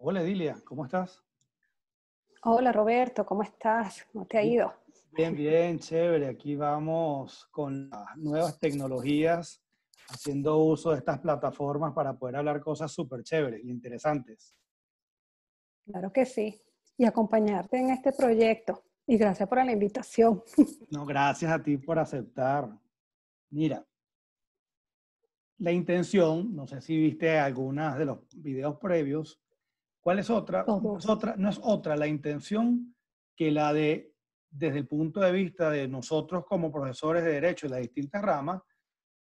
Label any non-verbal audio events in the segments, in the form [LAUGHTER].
Hola Edilia, ¿cómo estás? Hola Roberto, ¿cómo estás? ¿Cómo te ha ido? Bien, bien, chévere. Aquí vamos con las nuevas tecnologías, haciendo uso de estas plataformas para poder hablar cosas súper chéveres y e interesantes. Claro que sí. Y acompañarte en este proyecto. Y gracias por la invitación. [LAUGHS] No, gracias a ti por aceptar. Mira, la intención, no sé si viste algunos de los videos previos, ¿Cuál es otra? No es otra, la intención que la de, desde el punto de vista de nosotros como profesores de derecho de las distintas ramas,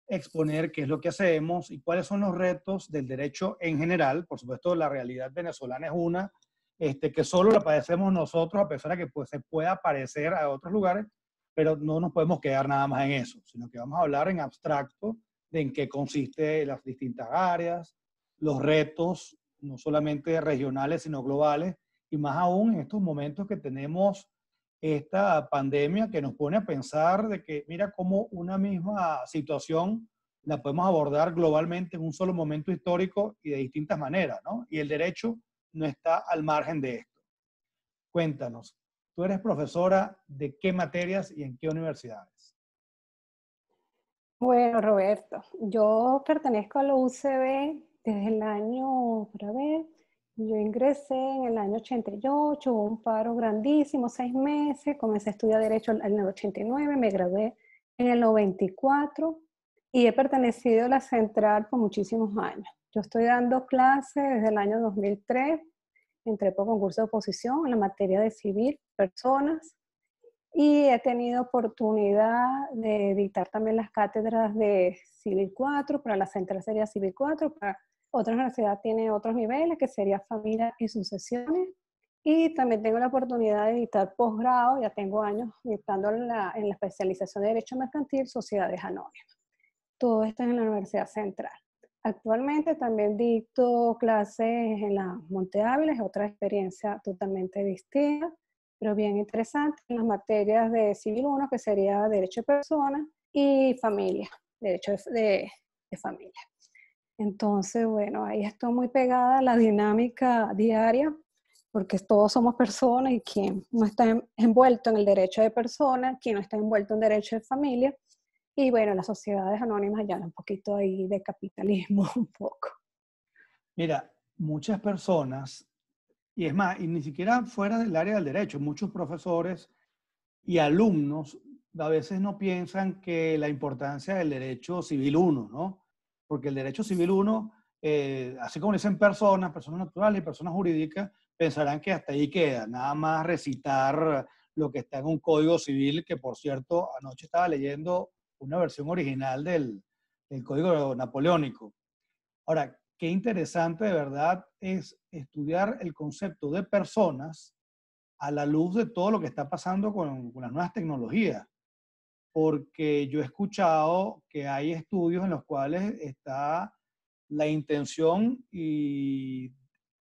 exponer qué es lo que hacemos y cuáles son los retos del derecho en general. Por supuesto, la realidad venezolana es una este, que solo la padecemos nosotros, a pesar de que pues, se pueda parecer a otros lugares, pero no nos podemos quedar nada más en eso, sino que vamos a hablar en abstracto de en qué consiste las distintas áreas, los retos no solamente regionales, sino globales, y más aún en estos momentos que tenemos esta pandemia que nos pone a pensar de que, mira, cómo una misma situación la podemos abordar globalmente en un solo momento histórico y de distintas maneras, ¿no? Y el derecho no está al margen de esto. Cuéntanos, tú eres profesora de qué materias y en qué universidades. Bueno, Roberto, yo pertenezco a la UCB desde el año para ver. Yo ingresé en el año 88, hubo un paro grandísimo, seis meses, comencé a estudiar Derecho en el 89, me gradué en el 94 y he pertenecido a la central por muchísimos años. Yo estoy dando clases desde el año 2003, entré por concurso de oposición en la materia de civil, personas, y he tenido oportunidad de dictar también las cátedras de Civil 4, para la central sería Civil 4, para otra universidad tiene otros niveles, que sería familia y sucesiones. Y también tengo la oportunidad de dictar posgrado, ya tengo años dictando la, en la especialización de Derecho Mercantil, Sociedades Anónimas. Todo esto en la Universidad Central. Actualmente también dicto clases en la Monte otra experiencia totalmente distinta, pero bien interesante, en las materias de Civil 1, que sería Derecho de Personas, y Familia, Derecho de, de Familia. Entonces, bueno, ahí estoy muy pegada a la dinámica diaria, porque todos somos personas y quien no está envuelto en el derecho de persona, quien no está envuelto en derecho de familia, y bueno, las sociedades anónimas ya un poquito ahí de capitalismo, [LAUGHS] un poco. Mira, muchas personas, y es más, y ni siquiera fuera del área del derecho, muchos profesores y alumnos a veces no piensan que la importancia del derecho civil uno, ¿no? porque el derecho civil uno, eh, así como dicen personas, personas naturales y personas jurídicas, pensarán que hasta ahí queda, nada más recitar lo que está en un código civil, que por cierto, anoche estaba leyendo una versión original del, código napoleónico. Ahora, qué interesante de verdad es estudiar el concepto de personas a la luz de todo lo que está pasando con las nuevas tecnologías porque yo he escuchado que hay estudios en los cuales está la intención y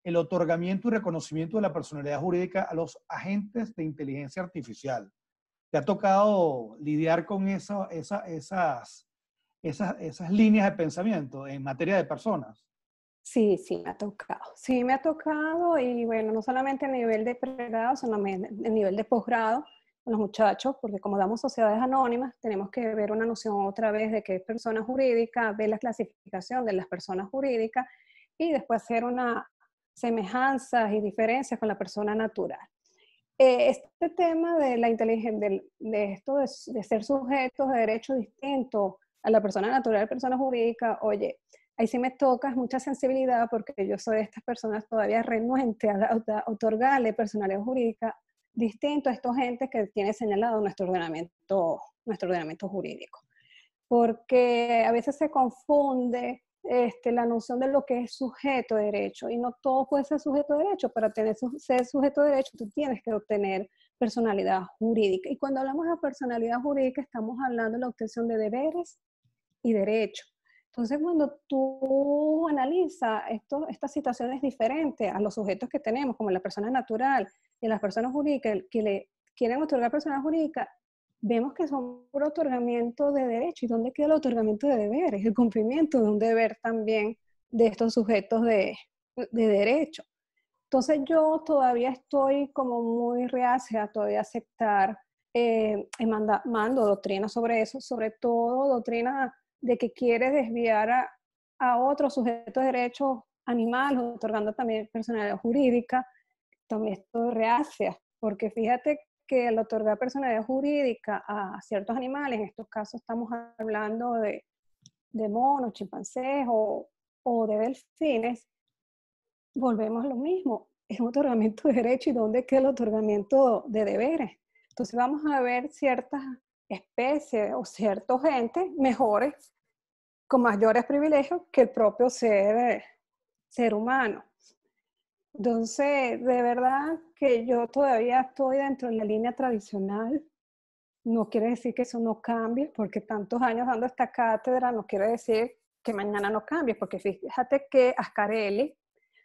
el otorgamiento y reconocimiento de la personalidad jurídica a los agentes de inteligencia artificial. ¿Te ha tocado lidiar con eso, esas, esas, esas líneas de pensamiento en materia de personas? Sí, sí me ha tocado. Sí me ha tocado y bueno, no solamente a nivel de pregrado, sino a nivel de posgrado los muchachos, porque como damos sociedades anónimas, tenemos que ver una noción otra vez de qué es persona jurídica, ver la clasificación de las personas jurídicas y después hacer una semejanzas y diferencias con la persona natural. Eh, este tema de la inteligencia, de, esto de, ser sujetos de derechos distintos a la persona natural, a la persona jurídica, oye, ahí sí me toca mucha sensibilidad porque yo soy de estas personas todavía renuentes a, a otorgarle personalidad jurídica distinto a estos entes que tiene señalado nuestro ordenamiento, nuestro ordenamiento jurídico. Porque a veces se confunde este, la noción de lo que es sujeto de derecho y no todo puede ser sujeto de derecho. Para tener, ser sujeto de derecho tú tienes que obtener personalidad jurídica. Y cuando hablamos de personalidad jurídica estamos hablando de la obtención de deberes y derechos. Entonces, cuando tú analizas estas situaciones diferentes a los sujetos que tenemos, como la persona natural, y las personas jurídicas que le quieren otorgar personas jurídicas, vemos que son por otorgamiento de derechos. ¿Y dónde queda el otorgamiento de deberes? El cumplimiento de un deber también de estos sujetos de, de derecho. Entonces yo todavía estoy como muy reacia todavía aceptar, eh, y mando doctrina sobre eso, sobre todo doctrina de que quiere desviar a, a otros sujetos de derechos animales, otorgando también personalidad jurídica, también esto reacia, porque fíjate que el otorgar personalidad jurídica a ciertos animales, en estos casos estamos hablando de, monos, chimpancés o, de delfines, volvemos a lo mismo, es un otorgamiento de derecho y dónde queda el otorgamiento de deberes. Entonces vamos a ver ciertas especies o ciertos gente mejores, con mayores privilegios que el propio ser, ser humano. Entonces, de verdad que yo todavía estoy dentro de la línea tradicional. No quiere decir que eso no cambie, porque tantos años dando esta cátedra no quiere decir que mañana no cambie, porque fíjate que Ascarelli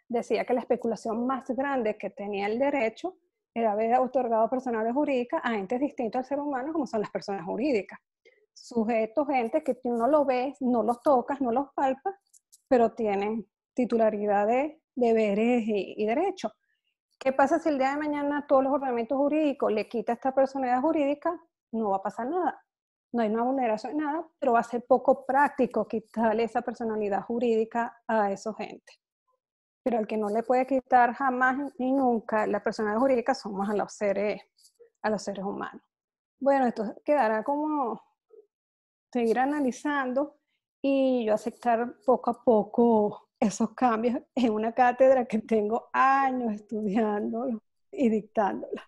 decía que la especulación más grande que tenía el derecho era haber otorgado personalidad jurídica a entes distintos al ser humano, como son las personas jurídicas. Sujetos, gente que tú no lo ves, no los tocas, no los palpas, pero tienen titularidad de deberes y, derechos. ¿Qué pasa si el día de mañana todos los ordenamientos jurídicos le quita esta personalidad jurídica? No va a pasar nada. No hay una vulneración, nada, pero va a ser poco práctico quitarle esa personalidad jurídica a esa gente. Pero al que no le puede quitar jamás ni nunca la personalidad jurídica somos a los seres, a los seres humanos. Bueno, esto quedará como seguir analizando y yo aceptar poco a poco esos cambios en una cátedra que tengo años estudiando y dictándola.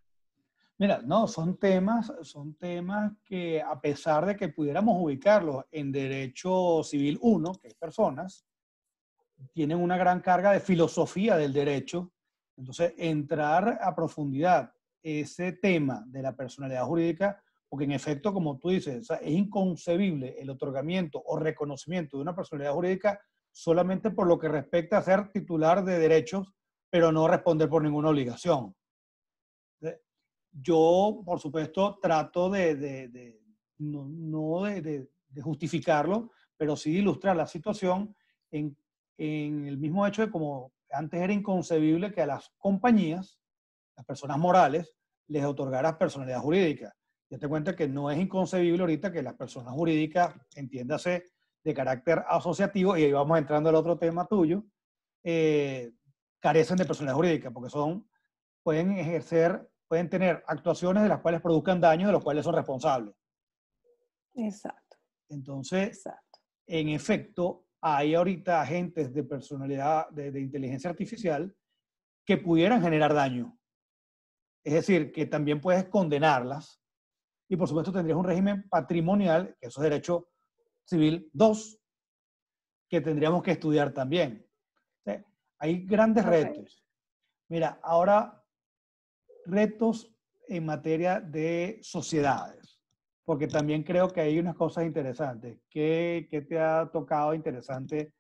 Mira, no, son temas, son temas que a pesar de que pudiéramos ubicarlos en Derecho Civil 1, que es personas, tienen una gran carga de filosofía del derecho. Entonces, entrar a profundidad ese tema de la personalidad jurídica, porque en efecto, como tú dices, es inconcebible el otorgamiento o reconocimiento de una personalidad jurídica solamente por lo que respecta a ser titular de derechos, pero no responder por ninguna obligación. Yo, por supuesto, trato de, no, de, justificarlo, pero sí ilustrar la situación en, el mismo hecho de como antes era inconcebible que a las compañías, las personas morales, les otorgaras personalidad jurídica. Ya te cuenta que no es inconcebible ahorita que las personas jurídicas, entiéndase, de carácter asociativo, y ahí vamos entrando al otro tema tuyo, eh, carecen de personalidad jurídica, porque son, pueden ejercer, pueden tener actuaciones de las cuales produzcan daño, de los cuales son responsables. Exacto. Entonces, Exacto. en efecto, hay ahorita agentes de personalidad, de, de inteligencia artificial, que pudieran generar daño. Es decir, que también puedes condenarlas. Y por supuesto tendrías un régimen patrimonial, que eso es derecho Civil 2 que tendríamos que estudiar también. Hay grandes retos. Mira, ahora retos en materia de sociedades, porque también creo que hay unas cosas interesantes. ¿Qué, te ha tocado interesante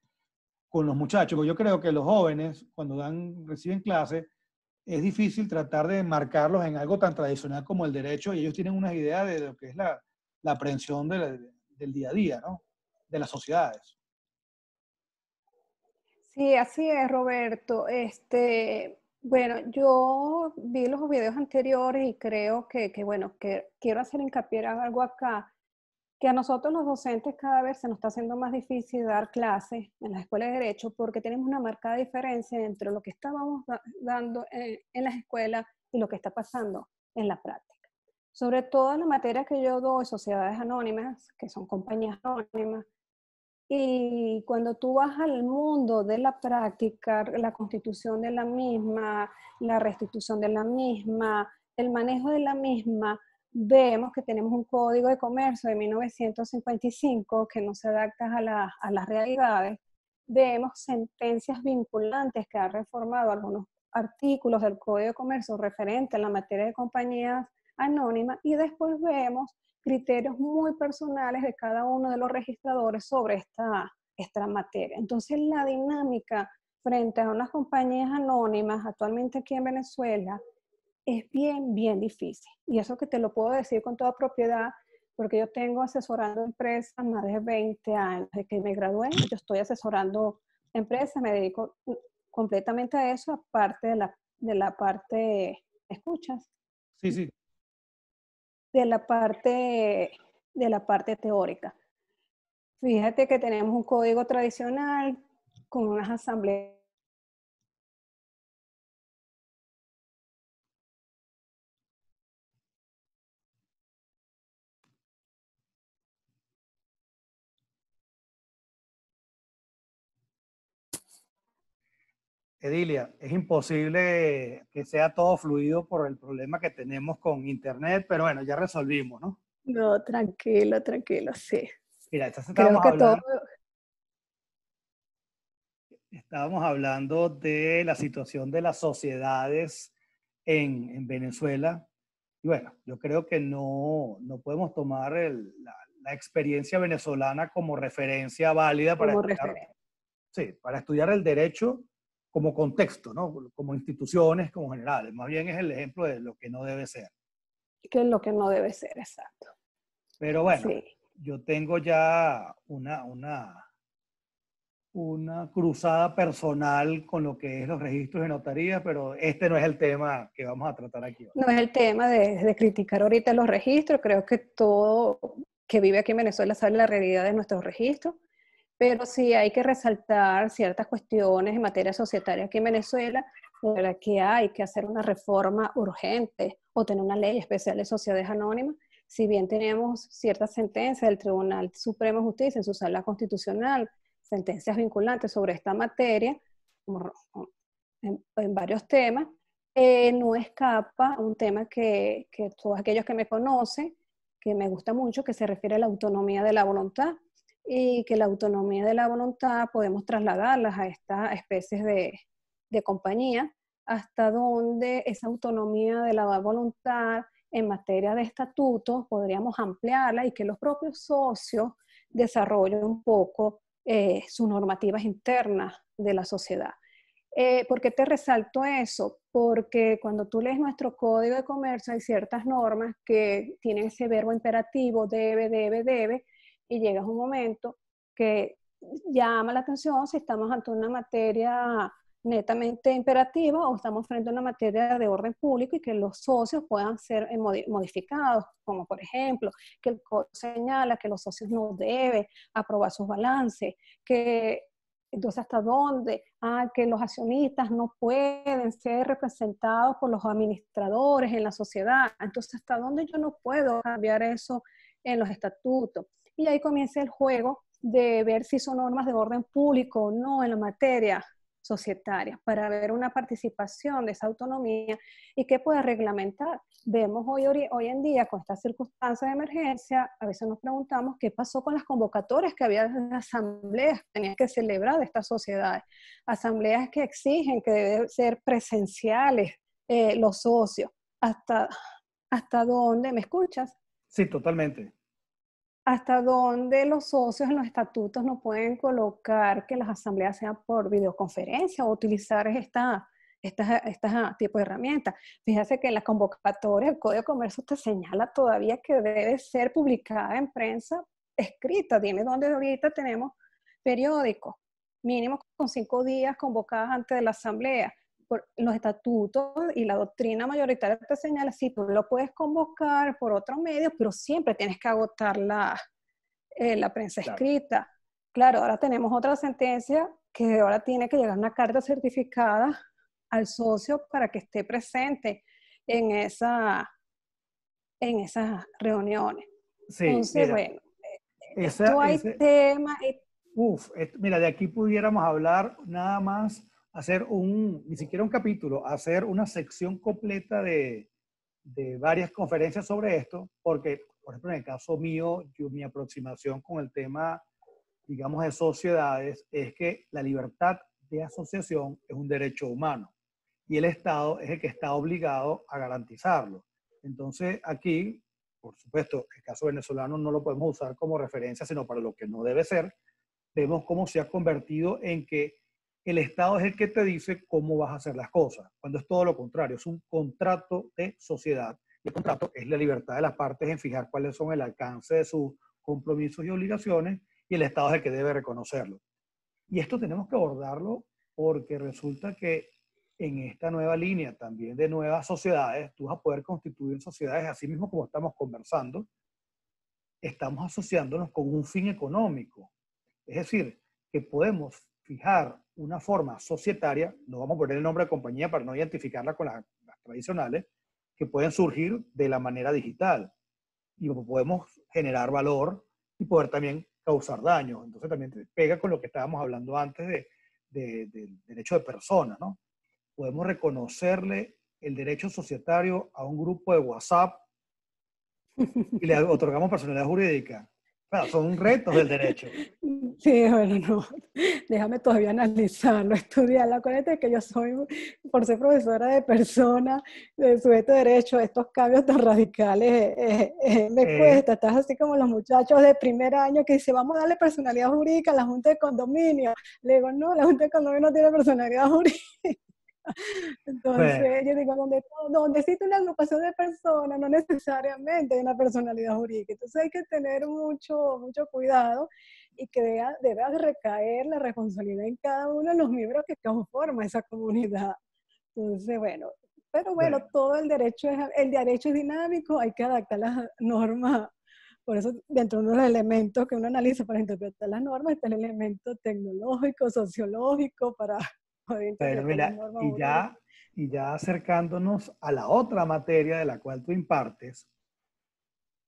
con los muchachos? yo creo que los jóvenes, cuando dan, reciben clases, es difícil tratar de marcarlos en algo tan tradicional como el derecho y ellos tienen una idea de lo que es la, la de, la, del día a día, ¿no? De las sociedades. Sí, así es, Roberto. Este, bueno, yo vi los videos anteriores y creo que, que, bueno, que quiero hacer hincapié en algo acá, que a nosotros los docentes cada vez se nos está haciendo más difícil dar clases en las escuelas de derecho porque tenemos una marcada diferencia entre lo que estábamos dando en las escuelas y lo que está pasando en la práctica sobre todo en la materia que yo doy, sociedades anónimas, que son compañías anónimas. Y cuando tú vas al mundo de la práctica, la constitución de la misma, la restitución de la misma, el manejo de la misma, vemos que tenemos un código de comercio de 1955 que no se adapta a, a las realidades. Vemos sentencias vinculantes que han reformado algunos artículos del Código de Comercio referente a la materia de compañías anónima y después vemos criterios muy personales de cada uno de los registradores sobre esta, esta materia. Entonces, la dinámica frente a unas compañías anónimas actualmente aquí en Venezuela es bien, bien difícil. Y eso que te lo puedo decir con toda propiedad, porque yo tengo asesorando empresas más de 20 años, desde que me gradué, yo estoy asesorando empresas, me dedico completamente a eso, aparte de la, parte, escuchas? Sí, sí de la parte, de la parte teórica. Fíjate que tenemos un código tradicional con unas asambleas Edilia, es imposible que sea todo fluido por el problema que tenemos con Internet, pero bueno, ya resolvimos, ¿no? No, tranquilo, tranquilo, sí. Mira, estábamos, hablando, estábamos hablando de la situación de las sociedades en, Venezuela. Y bueno, yo creo que no, no podemos tomar la, experiencia venezolana como referencia válida para, estudiar, Sí, para estudiar el derecho como contexto, ¿no? como instituciones, como generales. Más bien es el ejemplo de lo que no debe ser. Que es lo que no debe ser, exacto. Pero bueno, yo tengo ya una, una, una cruzada personal con lo que es los registros de notarías, pero este no es el tema que vamos a tratar aquí. No es el tema de, de criticar ahorita los registros. Creo que todo que vive aquí en Venezuela sabe la realidad de nuestros registros pero sí hay que resaltar ciertas cuestiones en materia societaria aquí en Venezuela, para que hay que hacer una reforma urgente o tener una ley especial de sociedades anónimas. Si bien tenemos ciertas sentencias del Tribunal Supremo de Justicia en su sala constitucional, sentencias vinculantes sobre esta materia, en, varios temas, eh, no escapa un tema que todos aquellos que me conocen, que me gusta mucho, que se refiere a la autonomía de la voluntad y que la autonomía de la voluntad podemos trasladarlas a estas especies de, de compañía, hasta donde esa autonomía de la voluntad en materia de estatutos podríamos ampliarla y que los propios socios desarrollen un poco eh, sus normativas internas de la sociedad. Eh, ¿Por qué te resalto eso? Porque cuando tú lees nuestro código de comercio hay ciertas normas que tienen ese verbo imperativo, debe, debe, debe, y llega un momento que llama la atención si estamos ante una materia netamente imperativa o estamos frente a una materia de orden público y que los socios puedan ser eh, modificados, como por ejemplo que el señala que los socios no deben aprobar sus balances, que entonces hasta dónde, ah, que los accionistas no pueden ser representados por los administradores en la sociedad, entonces hasta dónde yo no puedo cambiar eso en los estatutos y ahí comienza el juego de ver si son normas de orden público o no en la materia societaria, para ver una participación de esa autonomía y qué puede reglamentar. Vemos hoy, hoy en día, con esta circunstancia de emergencia, a veces nos preguntamos qué pasó con las convocatorias que había en las asambleas que tenían que celebrar estas sociedades, asambleas que exigen que deben ser presenciales eh, los socios. ¿Hasta, ¿Hasta dónde me escuchas? Sí, totalmente hasta dónde los socios en los estatutos no pueden colocar que las asambleas sean por videoconferencia o utilizar este tipo de herramientas. Fíjese que en la convocatoria el Código de Comercio te señala todavía que debe ser publicada en prensa escrita. Dime dónde ahorita tenemos periódicos, mínimo con cinco días convocadas antes de la asamblea los estatutos y la doctrina mayoritaria te señala, si tú lo puedes convocar por otro medio, pero siempre tienes que agotar la, eh, la prensa escrita. Claro, ahora tenemos otra sentencia que ahora tiene que llegar una carta certificada al socio para que esté presente en, esa, en esas reuniones. Sí, Entonces, bueno, esto hay tema... Uf, mira, de aquí pudiéramos hablar nada más hacer un, ni siquiera un capítulo, hacer una sección completa de, de varias conferencias sobre esto, porque, por ejemplo, en el caso mío, yo, mi aproximación con el tema, digamos, de sociedades, es que la libertad de asociación es un derecho humano y el Estado es el que está obligado a garantizarlo. Entonces, aquí, por supuesto, el caso venezolano no lo podemos usar como referencia, sino para lo que no debe ser. Vemos cómo se ha convertido en que el Estado es el que te dice cómo vas a hacer las cosas, cuando es todo lo contrario, es un contrato de sociedad. el contrato es la libertad de las partes en fijar cuáles son el alcance de sus compromisos y obligaciones, y el Estado es el que debe reconocerlo. Y esto tenemos que abordarlo porque resulta que en esta nueva línea también de nuevas sociedades, tú vas a poder constituir sociedades, así mismo como estamos conversando, estamos asociándonos con un fin económico. Es decir, que podemos fijar una forma societaria, no vamos a poner el nombre de compañía para no identificarla con las, tradicionales, que pueden surgir de la manera digital. Y pues, podemos generar valor y poder también causar daño. Entonces también pega con lo que estábamos hablando antes de, del derecho de persona, ¿no? Podemos reconocerle el derecho societario a un grupo de WhatsApp y le [LAUGHS] otorgamos personalidad jurídica. Claro, son retos del derecho. [LAUGHS] Sí, bueno, no, [LAUGHS] déjame todavía analizarlo, [LAUGHS] estudiarlo. Acuérdate que yo soy, por ser profesora de persona, de sujeto de derecho, estos cambios tan radicales eh, eh, eh, me cuesta. Estás así como los muchachos de primer año que dicen, vamos a darle personalidad jurídica a la Junta de Condominio. Le digo, no, la Junta de Condominio no tiene personalidad [LAUGHS] jurídica. [LAUGHS] Entonces, yo digo, donde, donde existe una agrupación de personas, no [LAUGHS] necesariamente hay una personalidad jurídica. Entonces hay que tener mucho, mucho cuidado y que deba, recaer la responsabilidad en cada uno de los miembros que conforma esa comunidad. Entonces, bueno, pero bueno, todo el derecho es el derecho es dinámico, hay que adaptar las normas. Por eso, dentro de los elementos que uno analiza para interpretar las normas, está el elemento tecnológico, sociológico, para pero mira, y ya, y ya acercándonos a la otra materia de la cual tú impartes,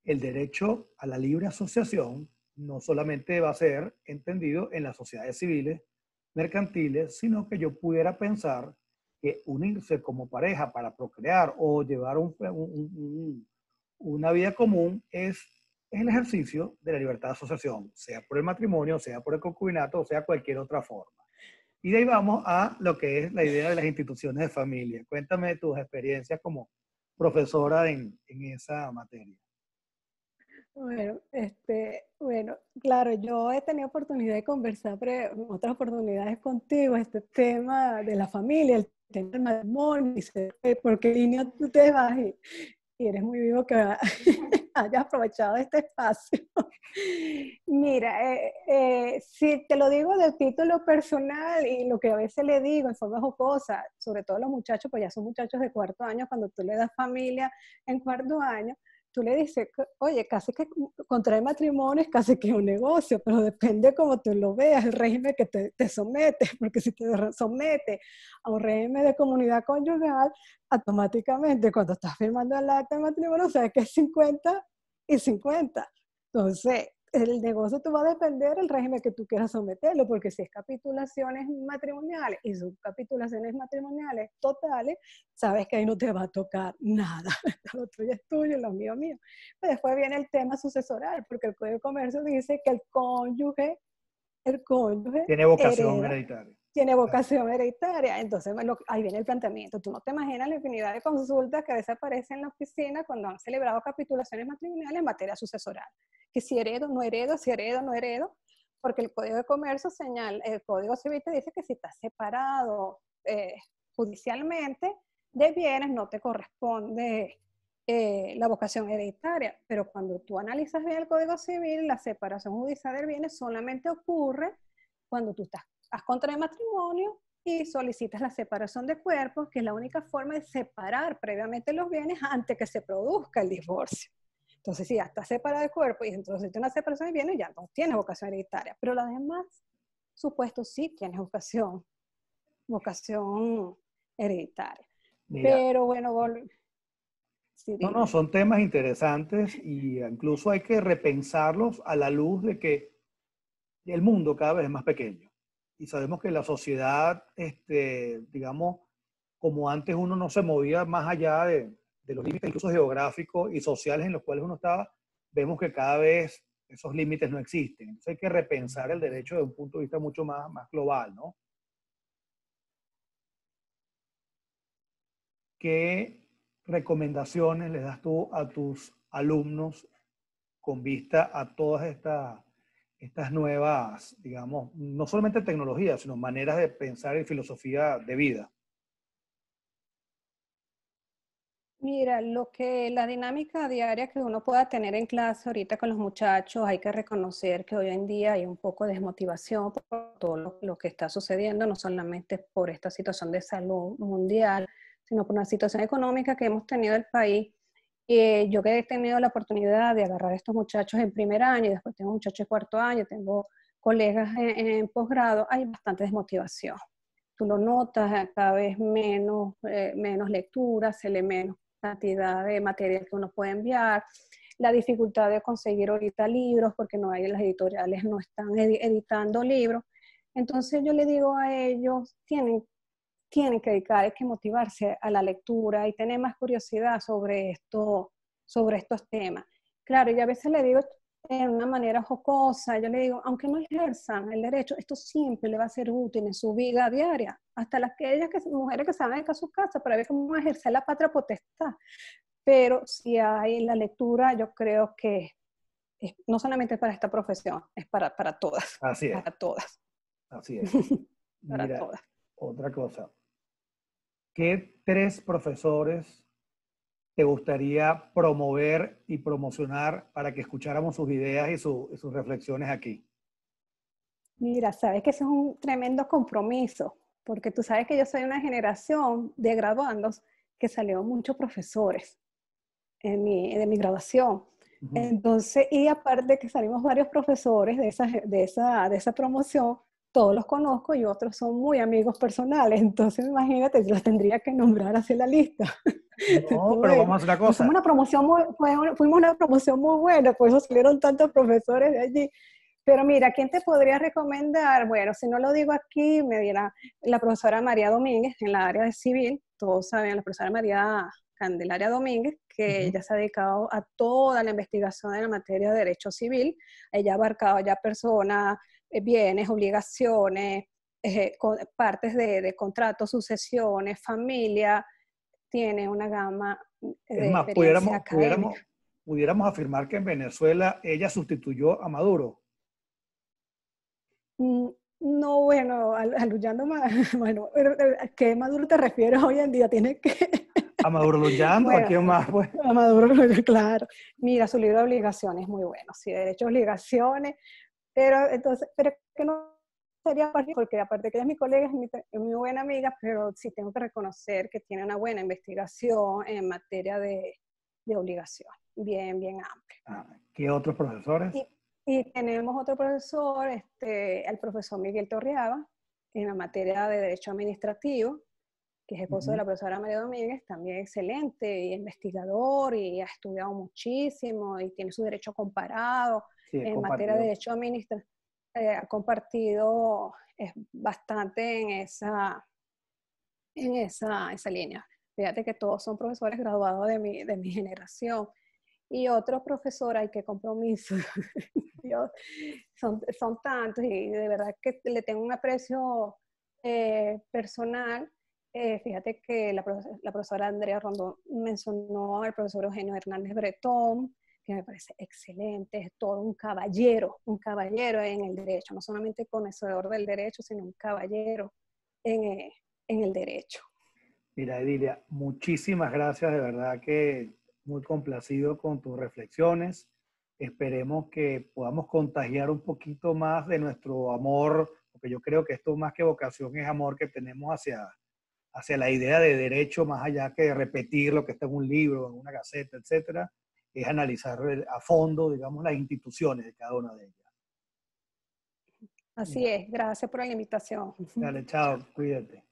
el derecho a la libre asociación no solamente va a ser entendido en las sociedades civiles, mercantiles, sino que yo pudiera pensar que unirse como pareja para procrear o llevar un, una vida común es, es el ejercicio de la libertad de asociación, sea por el matrimonio, sea por el concubinato, sea cualquier otra forma. Y de ahí vamos a lo que es la idea de las instituciones de familia. Cuéntame tus experiencias como profesora en, esa materia. Este, bueno, claro, yo he tenido oportunidad de conversar en otras oportunidades contigo, este tema de la familia, el tema del matrimonio, por qué línea tú te vas y eres muy vivo que [LAUGHS] hayas aprovechado este espacio. [LAUGHS] Mira, eh, eh, si te lo digo del título personal y lo que a veces le digo en forma jocosa, sobre todo los muchachos, pues ya son muchachos de cuarto año, cuando tú le das familia en cuarto año, tú le dices, oye, casi que contraer matrimonio es casi que un negocio, pero depende cómo tú lo veas, el régimen que te, somete, [LAUGHS] porque si te somete a un régimen de comunidad conyugal, automáticamente cuando estás firmando el acta de matrimonio sabes que es 50 y 50. Entonces, el negocio tú va a depender del régimen que tú quieras someterlo, porque si es capitulaciones matrimoniales y subcapitulaciones matrimoniales totales, sabes que ahí no te va a tocar nada. [LAUGHS] Lo tuyo es tuyo, lo mío es mío. Pero después viene el tema sucesoral, porque el Código de Comercio dice que el cónyuge, el cónyuge... Tiene vocación hereditaria tiene vocación hereditaria. Entonces, ahí viene el planteamiento. Tú no te imaginas la infinidad de consultas que a veces aparecen en la oficina cuando han celebrado capitulaciones matrimoniales en materia sucesoral. Que si heredo, no heredo, si heredo, no heredo. Porque el Código de Comercio señala, el Código Civil te dice que si estás separado eh, judicialmente de bienes, no te corresponde eh, la vocación hereditaria. Pero cuando tú analizas bien el Código Civil, la separación judicial del bienes solamente ocurre cuando tú estás contra el matrimonio y solicitas la separación de cuerpos, que es la única forma de separar previamente los bienes antes que se produzca el divorcio. Entonces, si ya estás separado de cuerpo y entonces tienes una separación de bienes, ya no tienes vocación hereditaria. Pero las demás, supuesto, sí tienes vocación, vocación hereditaria. Pero bueno, no, no, son temas interesantes y incluso hay que repensarlos a la luz de que el mundo cada vez es más pequeño y sabemos que la sociedad, este, digamos, como antes uno no se movía más allá de, los límites incluso geográficos y sociales en los cuales uno estaba, vemos que cada vez esos límites no existen. Entonces hay que repensar el derecho desde un punto de vista mucho más, más global, ¿no? ¿Qué recomendaciones les das tú a tus alumnos con vista a todas estas estas nuevas, digamos, no solamente tecnologías, sino maneras de pensar y filosofía de vida? Mira, lo que la dinámica diaria que uno pueda tener en clase ahorita con los muchachos, hay que reconocer que hoy en día hay un poco de desmotivación por todo lo, lo que está sucediendo, no solamente por esta situación de salud mundial, sino por una situación económica que hemos tenido el país eh, yo que he tenido la oportunidad de agarrar a estos muchachos en primer año, y después tengo muchachos de cuarto año, tengo colegas en, posgrado, hay bastante desmotivación. Tú lo notas, eh, cada vez menos, eh, menos lecturas, se le menos cantidad de material que uno puede enviar, la dificultad de conseguir ahorita libros, porque no hay, las editoriales no están editando libros. Entonces yo le digo a ellos, tienen tienen que dedicar, hay que motivarse a la lectura y tener más curiosidad sobre, esto, sobre estos temas. Claro, y a veces le digo en una manera jocosa, yo le digo, aunque no ejerzan el derecho, esto siempre le va a ser útil en su vida diaria, hasta las que, ellas, que mujeres que saben dedicar sus para ver cómo ejercer la patria potestad. Pero si hay la lectura, yo creo que no solamente es para esta profesión, es para, para todas. Así es. Para todas. Así es. [LAUGHS] para todas otra cosa. ¿Qué tres profesores te gustaría promover y promocionar para que escucháramos sus ideas y, sus reflexiones aquí? Mira, sabes que eso es un tremendo compromiso, porque tú sabes que yo soy una generación de graduandos que salió muchos profesores de mi graduación. Entonces, y aparte que salimos varios profesores de esa promoción, todos los conozco y otros son muy amigos personales, [LAUGHS] entonces imagínate, los tendría que nombrar hacia la lista. [LAUGHS] No, pero vamos a hacer una cosa. Fuimos una promoción muy, una promoción muy buena, por eso salieron tantos profesores de allí. Pero mira, ¿quién te podría recomendar? Bueno, si no lo digo aquí, me dirá la profesora María Domínguez en la área de civil. Todos saben, la profesora María Candelaria Domínguez, que ella se ha dedicado a toda la investigación en la materia de derecho civil. Ella ha abarcado ya personas, eh, bienes, obligaciones, eh, partes de, contratos, sucesiones, familia, tiene una gama mm, de... Es más, pudiéramos, pudiéramos, afirmar que en Venezuela ella sustituyó a Maduro. Mm, no, bueno, aluyando más, [LAUGHS] bueno, ¿a qué Maduro te refieres hoy en día? tiene que... [LAUGHS] ¿A Maduro Lullando? ¿A quién más? Pues? A Maduro claro. Mira, su libro de obligaciones, es muy bueno, sí, derechos, obligaciones, pero entonces, pero que no sería porque aparte que es mi colega, es mi, buena amiga, pero sí tengo que reconocer que tiene una buena investigación en materia de, de obligación, bien, bien amplia. Ah, ¿Qué otros profesores? Y, tenemos otro profesor, este, el profesor Miguel Torriaga, en la materia de Derecho Administrativo, que es esposo de la profesora María Domínguez, también excelente, y investigador, y ha estudiado muchísimo, y tiene su derecho comparado, en materia de derecho administrativo eh, ha compartido es bastante en esa, en esa, esa línea. Fíjate que todos son profesores graduados de mi, de mi generación. Y otros profesores, ay, qué compromiso. [LAUGHS] son, son tantos y de verdad que le tengo un aprecio eh, personal. Eh, fíjate que la, la, profesora Andrea Rondón mencionó al profesor Eugenio Hernández Bretón, que me parece excelente, es todo un caballero, un caballero en el derecho, no solamente conocedor del derecho, sino un caballero en, eh, en el derecho. Mira, Edilia, muchísimas gracias, de verdad que muy complacido con tus reflexiones. Esperemos que podamos contagiar un poquito más de nuestro amor, porque yo creo que esto más que vocación es amor que tenemos hacia, hacia la idea de derecho, más allá que repetir lo que está en un libro, en una gaceta, etcétera es analizar a fondo, digamos, las instituciones de cada una de ellas. Así es, gracias por la invitación. Dale, chao, cuídate.